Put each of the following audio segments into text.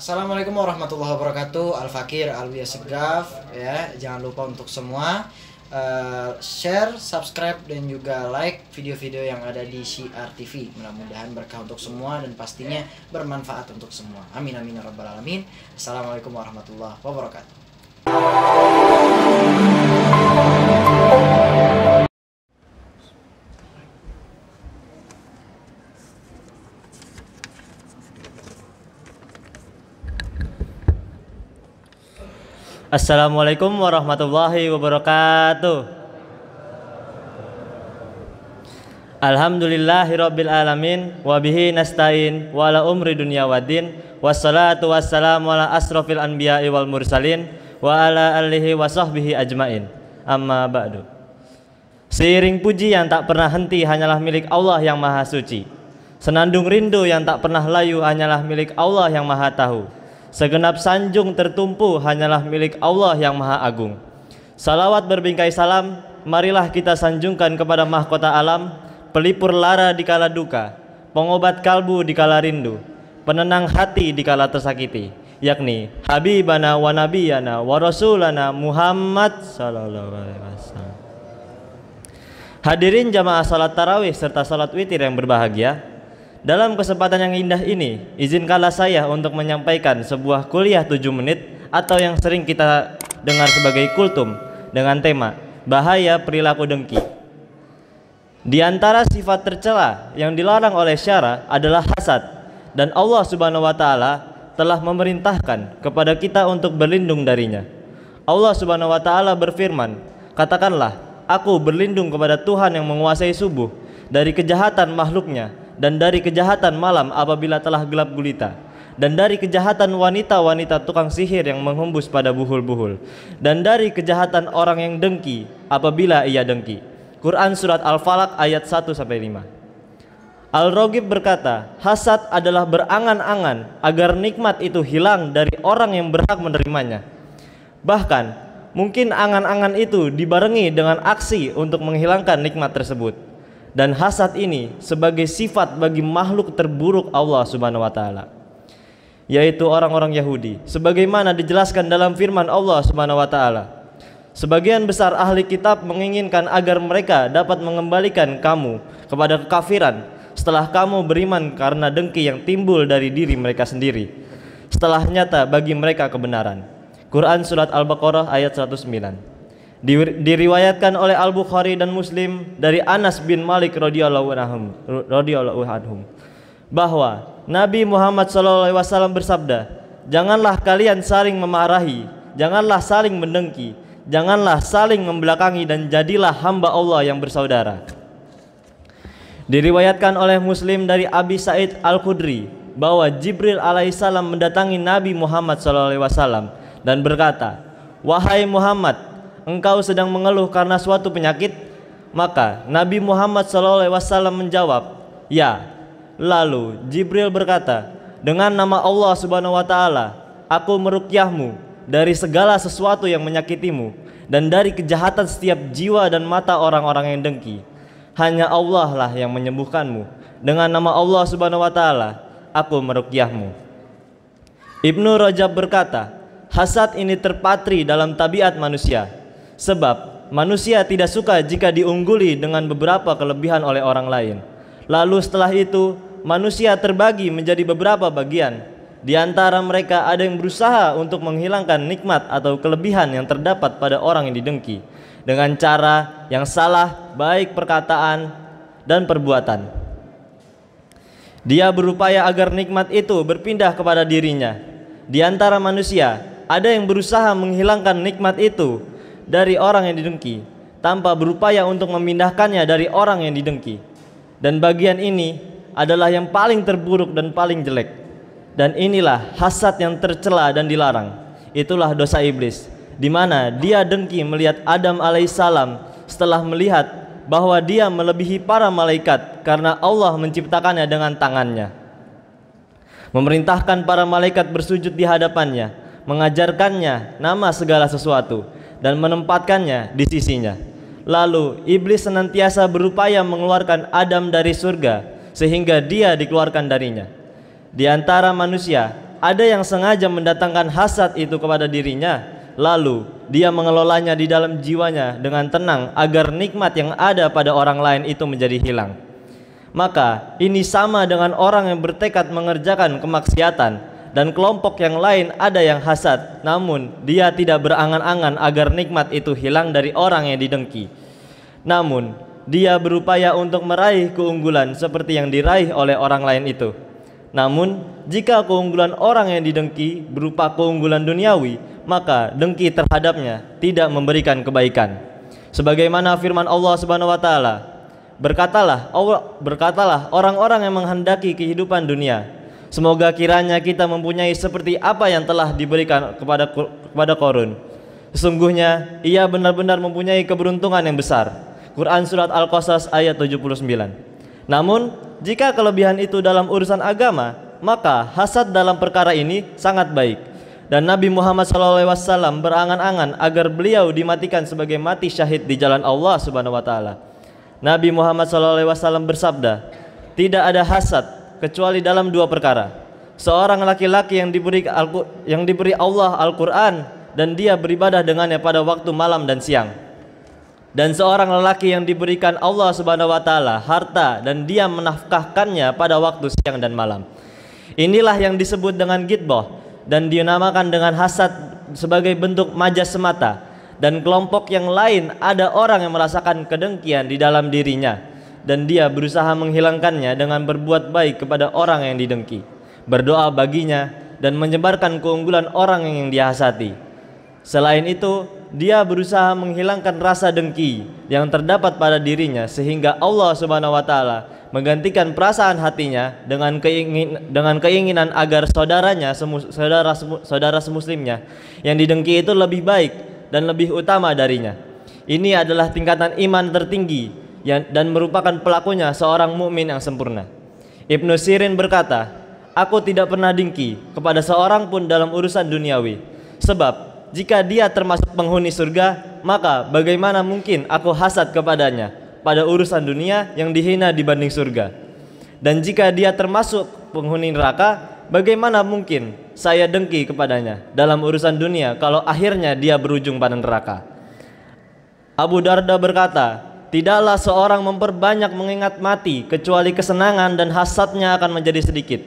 Assalamualaikum warahmatullahi wabarakatuh. Al Fakir Al Segaf, ya. Jangan lupa untuk semua uh, share, subscribe dan juga like video-video yang ada di CR TV. Mudah-mudahan berkah untuk semua dan pastinya bermanfaat untuk semua. Amin amin ya rabbal alamin. Assalamualaikum warahmatullahi wabarakatuh. Assalamualaikum warahmatullahi wabarakatuh. Alhamdulillahirabbil alamin wa bihi nasta'in wa la umri dunya waddin wassalatu wassalamu ala asrofil anbiya'i wal mursalin wa ala alihi wa sahbihi ajmain. Amma ba'du. Seiring puji yang tak pernah henti hanyalah milik Allah yang Maha Suci. Senandung rindu yang tak pernah layu hanyalah milik Allah yang Maha Tahu Segenap sanjung tertumpu hanyalah milik Allah yang Maha Agung. Salawat berbingkai salam, marilah kita sanjungkan kepada mahkota alam, pelipur lara di kala duka, pengobat kalbu di kala rindu, penenang hati di kala tersakiti, yakni Habibana wa Nabiyana wa Rasulana Muhammad sallallahu alaihi wasallam. Hadirin jamaah salat tarawih serta salat witir yang berbahagia, dalam kesempatan yang indah ini, izinkanlah saya untuk menyampaikan sebuah kuliah 7 menit atau yang sering kita dengar sebagai kultum dengan tema Bahaya Perilaku Dengki. Di antara sifat tercela yang dilarang oleh syara adalah hasad dan Allah Subhanahu wa taala telah memerintahkan kepada kita untuk berlindung darinya. Allah Subhanahu wa taala berfirman, "Katakanlah, aku berlindung kepada Tuhan yang menguasai subuh dari kejahatan makhluknya dan dari kejahatan malam apabila telah gelap gulita dan dari kejahatan wanita-wanita tukang sihir yang menghembus pada buhul-buhul dan dari kejahatan orang yang dengki apabila ia dengki Quran surat Al-Falaq ayat 1 sampai 5 Al-Rogib berkata, hasad adalah berangan-angan agar nikmat itu hilang dari orang yang berhak menerimanya. Bahkan, mungkin angan-angan itu dibarengi dengan aksi untuk menghilangkan nikmat tersebut dan hasad ini sebagai sifat bagi makhluk terburuk Allah Subhanahu wa taala yaitu orang-orang Yahudi sebagaimana dijelaskan dalam firman Allah Subhanahu wa taala Sebagian besar ahli kitab menginginkan agar mereka dapat mengembalikan kamu kepada kekafiran setelah kamu beriman karena dengki yang timbul dari diri mereka sendiri. Setelah nyata bagi mereka kebenaran. Quran surat Al-Baqarah ayat 109 diriwayatkan oleh Al Bukhari dan Muslim dari Anas bin Malik radhiyallahu anhum anhum bahwa Nabi Muhammad SAW bersabda janganlah kalian saling memarahi janganlah saling mendengki janganlah saling membelakangi dan jadilah hamba Allah yang bersaudara diriwayatkan oleh Muslim dari Abi Said Al Khudri bahwa Jibril alaihissalam mendatangi Nabi Muhammad SAW dan berkata wahai Muhammad engkau sedang mengeluh karena suatu penyakit? Maka Nabi Muhammad SAW menjawab, Ya. Lalu Jibril berkata, Dengan nama Allah Subhanahu wa Ta'ala, aku merukyahmu dari segala sesuatu yang menyakitimu dan dari kejahatan setiap jiwa dan mata orang-orang yang dengki. Hanya Allah lah yang menyembuhkanmu. Dengan nama Allah Subhanahu wa Ta'ala, aku merukyahmu. Ibnu Rajab berkata, hasad ini terpatri dalam tabiat manusia Sebab manusia tidak suka jika diungguli dengan beberapa kelebihan oleh orang lain. Lalu setelah itu manusia terbagi menjadi beberapa bagian. Di antara mereka ada yang berusaha untuk menghilangkan nikmat atau kelebihan yang terdapat pada orang yang didengki dengan cara yang salah, baik perkataan dan perbuatan. Dia berupaya agar nikmat itu berpindah kepada dirinya. Di antara manusia, ada yang berusaha menghilangkan nikmat itu dari orang yang didengki tanpa berupaya untuk memindahkannya dari orang yang didengki dan bagian ini adalah yang paling terburuk dan paling jelek dan inilah hasad yang tercela dan dilarang itulah dosa iblis di mana dia dengki melihat Adam alaihissalam setelah melihat bahwa dia melebihi para malaikat karena Allah menciptakannya dengan tangannya memerintahkan para malaikat bersujud di hadapannya mengajarkannya nama segala sesuatu dan menempatkannya di sisinya. Lalu iblis senantiasa berupaya mengeluarkan Adam dari surga sehingga dia dikeluarkan darinya. Di antara manusia ada yang sengaja mendatangkan hasad itu kepada dirinya lalu dia mengelolanya di dalam jiwanya dengan tenang agar nikmat yang ada pada orang lain itu menjadi hilang. Maka ini sama dengan orang yang bertekad mengerjakan kemaksiatan dan kelompok yang lain ada yang hasad, namun dia tidak berangan-angan agar nikmat itu hilang dari orang yang didengki. Namun, dia berupaya untuk meraih keunggulan seperti yang diraih oleh orang lain itu. Namun, jika keunggulan orang yang didengki berupa keunggulan duniawi, maka dengki terhadapnya tidak memberikan kebaikan. Sebagaimana firman Allah Subhanahu wa taala, berkatalah berkatalah orang-orang yang menghendaki kehidupan dunia Semoga kiranya kita mempunyai seperti apa yang telah diberikan kepada kepada Korun. Sesungguhnya ia benar-benar mempunyai keberuntungan yang besar. Quran surat Al-Qasas ayat 79. Namun, jika kelebihan itu dalam urusan agama, maka hasad dalam perkara ini sangat baik. Dan Nabi Muhammad SAW berangan-angan agar beliau dimatikan sebagai mati syahid di jalan Allah Subhanahu wa taala. Nabi Muhammad SAW bersabda, "Tidak ada hasad kecuali dalam dua perkara. Seorang laki-laki yang diberi yang diberi Allah Al-Qur'an dan dia beribadah dengannya pada waktu malam dan siang. Dan seorang lelaki yang diberikan Allah Subhanahu wa taala harta dan dia menafkahkannya pada waktu siang dan malam. Inilah yang disebut dengan gitbah dan dinamakan dengan hasad sebagai bentuk majas semata. Dan kelompok yang lain ada orang yang merasakan kedengkian di dalam dirinya dan dia berusaha menghilangkannya dengan berbuat baik kepada orang yang didengki, berdoa baginya dan menyebarkan keunggulan orang yang dihasati. Selain itu, dia berusaha menghilangkan rasa dengki yang terdapat pada dirinya sehingga Allah Subhanahu wa taala menggantikan perasaan hatinya dengan keingin, dengan keinginan agar saudaranya saudara saudara semuslimnya yang didengki itu lebih baik dan lebih utama darinya. Ini adalah tingkatan iman tertinggi yang, dan merupakan pelakunya seorang mukmin yang sempurna. Ibnu Sirin berkata, "Aku tidak pernah dingki kepada seorang pun dalam urusan duniawi, sebab jika dia termasuk penghuni surga, maka bagaimana mungkin aku hasad kepadanya pada urusan dunia yang dihina dibanding surga? Dan jika dia termasuk penghuni neraka, bagaimana mungkin saya dengki kepadanya dalam urusan dunia kalau akhirnya dia berujung pada neraka?" Abu Darda berkata, Tidaklah seorang memperbanyak mengingat mati kecuali kesenangan dan hasadnya akan menjadi sedikit.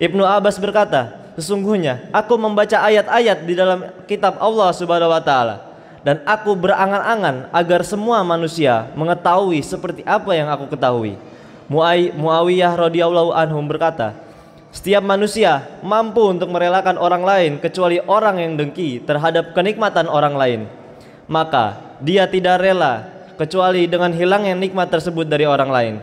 Ibnu Abbas berkata, sesungguhnya aku membaca ayat-ayat di dalam kitab Allah Subhanahu wa taala dan aku berangan-angan agar semua manusia mengetahui seperti apa yang aku ketahui. Muawiyah radhiyallahu anhu berkata, setiap manusia mampu untuk merelakan orang lain kecuali orang yang dengki terhadap kenikmatan orang lain. Maka dia tidak rela kecuali dengan hilangnya nikmat tersebut dari orang lain.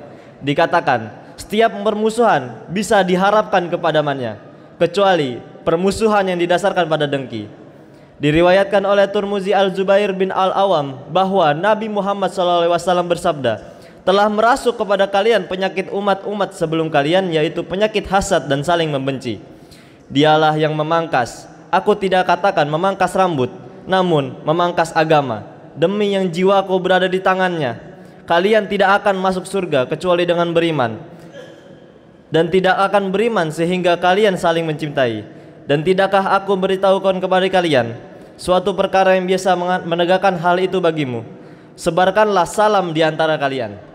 Dikatakan, setiap permusuhan bisa diharapkan kepadamannya, kecuali permusuhan yang didasarkan pada dengki. Diriwayatkan oleh Turmuzi Al-Zubair bin Al-Awam bahwa Nabi Muhammad SAW bersabda, telah merasuk kepada kalian penyakit umat-umat sebelum kalian yaitu penyakit hasad dan saling membenci. Dialah yang memangkas. Aku tidak katakan memangkas rambut, namun memangkas agama demi yang jiwaku berada di tangannya kalian tidak akan masuk surga kecuali dengan beriman dan tidak akan beriman sehingga kalian saling mencintai dan tidakkah aku beritahukan kepada kalian suatu perkara yang biasa menegakkan hal itu bagimu sebarkanlah salam di antara kalian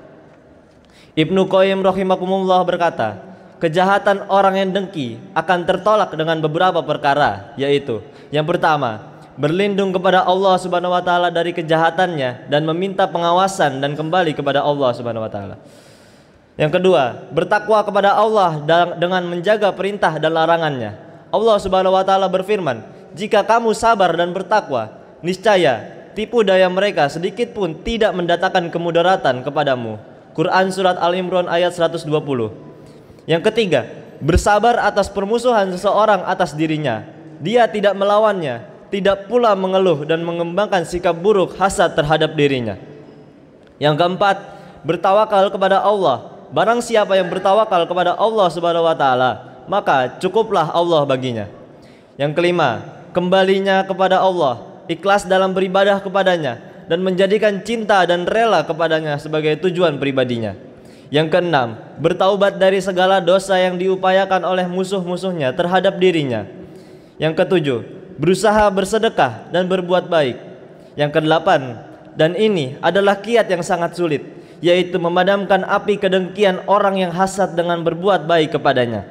Ibnu Qayyim rahimakumullah berkata, kejahatan orang yang dengki akan tertolak dengan beberapa perkara, yaitu yang pertama, berlindung kepada Allah Subhanahu wa taala dari kejahatannya dan meminta pengawasan dan kembali kepada Allah Subhanahu wa taala. Yang kedua, bertakwa kepada Allah dengan menjaga perintah dan larangannya. Allah Subhanahu wa taala berfirman, "Jika kamu sabar dan bertakwa, niscaya tipu daya mereka sedikit pun tidak mendatangkan kemudaratan kepadamu." Quran surat Al-Imran ayat 120. Yang ketiga, bersabar atas permusuhan seseorang atas dirinya. Dia tidak melawannya, tidak pula mengeluh dan mengembangkan sikap buruk hasad terhadap dirinya. Yang keempat, bertawakal kepada Allah. Barang siapa yang bertawakal kepada Allah Subhanahu wa taala, maka cukuplah Allah baginya. Yang kelima, kembalinya kepada Allah, ikhlas dalam beribadah kepadanya dan menjadikan cinta dan rela kepadanya sebagai tujuan pribadinya. Yang keenam, bertaubat dari segala dosa yang diupayakan oleh musuh-musuhnya terhadap dirinya. Yang ketujuh, berusaha bersedekah dan berbuat baik. Yang kedelapan, dan ini adalah kiat yang sangat sulit, yaitu memadamkan api kedengkian orang yang hasad dengan berbuat baik kepadanya.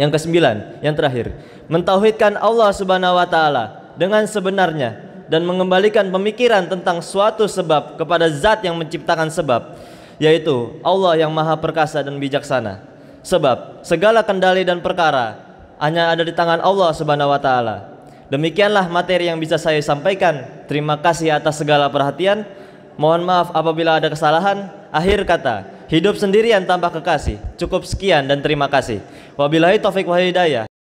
Yang kesembilan, yang terakhir, mentauhidkan Allah Subhanahu wa taala dengan sebenarnya dan mengembalikan pemikiran tentang suatu sebab kepada zat yang menciptakan sebab, yaitu Allah yang Maha Perkasa dan Bijaksana. Sebab segala kendali dan perkara hanya ada di tangan Allah Subhanahu wa taala. Demikianlah materi yang bisa saya sampaikan. Terima kasih atas segala perhatian. Mohon maaf apabila ada kesalahan. Akhir kata, hidup sendirian tanpa kekasih. Cukup sekian dan terima kasih. Wabillahi taufik wa hidayah.